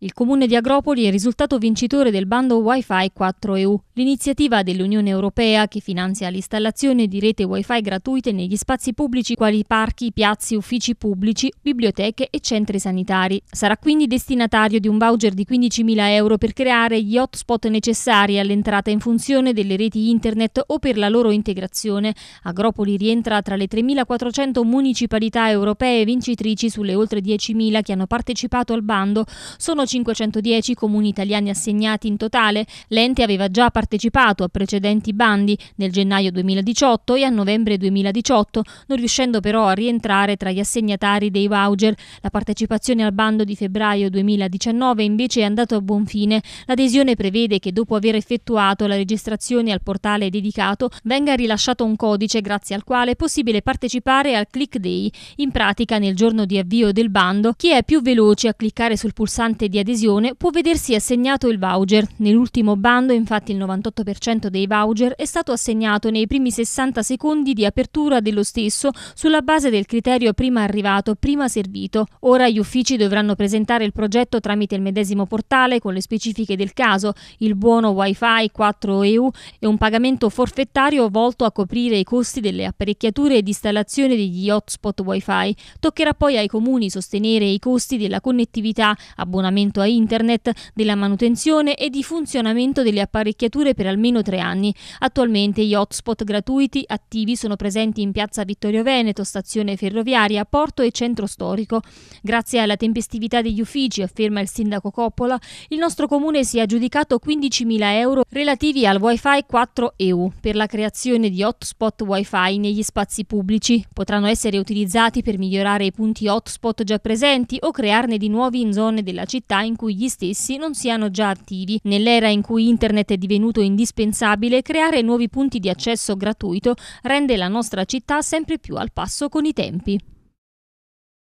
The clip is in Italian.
Il comune di Agropoli è risultato vincitore del bando Wi-Fi 4EU, l'iniziativa dell'Unione Europea che finanzia l'installazione di rete Wi-Fi gratuite negli spazi pubblici quali parchi, piazzi, uffici pubblici, biblioteche e centri sanitari. Sarà quindi destinatario di un voucher di 15.000 euro per creare gli hotspot necessari all'entrata in funzione delle reti internet o per la loro integrazione. Agropoli rientra tra le 3.400 municipalità europee vincitrici sulle oltre 10.000 che hanno partecipato al bando. Sono 510 comuni italiani assegnati in totale, l'ente aveva già partecipato a precedenti bandi nel gennaio 2018 e a novembre 2018, non riuscendo però a rientrare tra gli assegnatari dei voucher. La partecipazione al bando di febbraio 2019 invece è andata a buon fine. L'adesione prevede che dopo aver effettuato la registrazione al portale dedicato venga rilasciato un codice grazie al quale è possibile partecipare al Click Day. In pratica nel giorno di avvio del bando chi è più veloce a cliccare sul pulsante di adesione può vedersi assegnato il voucher. Nell'ultimo bando, infatti, il 98% dei voucher è stato assegnato nei primi 60 secondi di apertura dello stesso sulla base del criterio prima arrivato, prima servito. Ora gli uffici dovranno presentare il progetto tramite il medesimo portale con le specifiche del caso, il buono Wi-Fi 4 EU e un pagamento forfettario volto a coprire i costi delle apparecchiature ed installazione degli hotspot Wi-Fi. Toccherà poi ai comuni sostenere i costi della connettività, abbonamento collegamento a internet, della manutenzione e di funzionamento delle apparecchiature per almeno tre anni. Attualmente gli hotspot gratuiti attivi sono presenti in piazza Vittorio Veneto, stazione ferroviaria, porto e centro storico. Grazie alla tempestività degli uffici, afferma il sindaco Coppola, il nostro comune si è aggiudicato 15.000 euro relativi al Wi-Fi 4 EU per la creazione di hotspot Wi-Fi negli spazi pubblici. Potranno essere utilizzati per migliorare i punti hotspot già presenti o crearne di nuovi in zone della città in cui gli stessi non siano già attivi. Nell'era in cui Internet è divenuto indispensabile, creare nuovi punti di accesso gratuito rende la nostra città sempre più al passo con i tempi.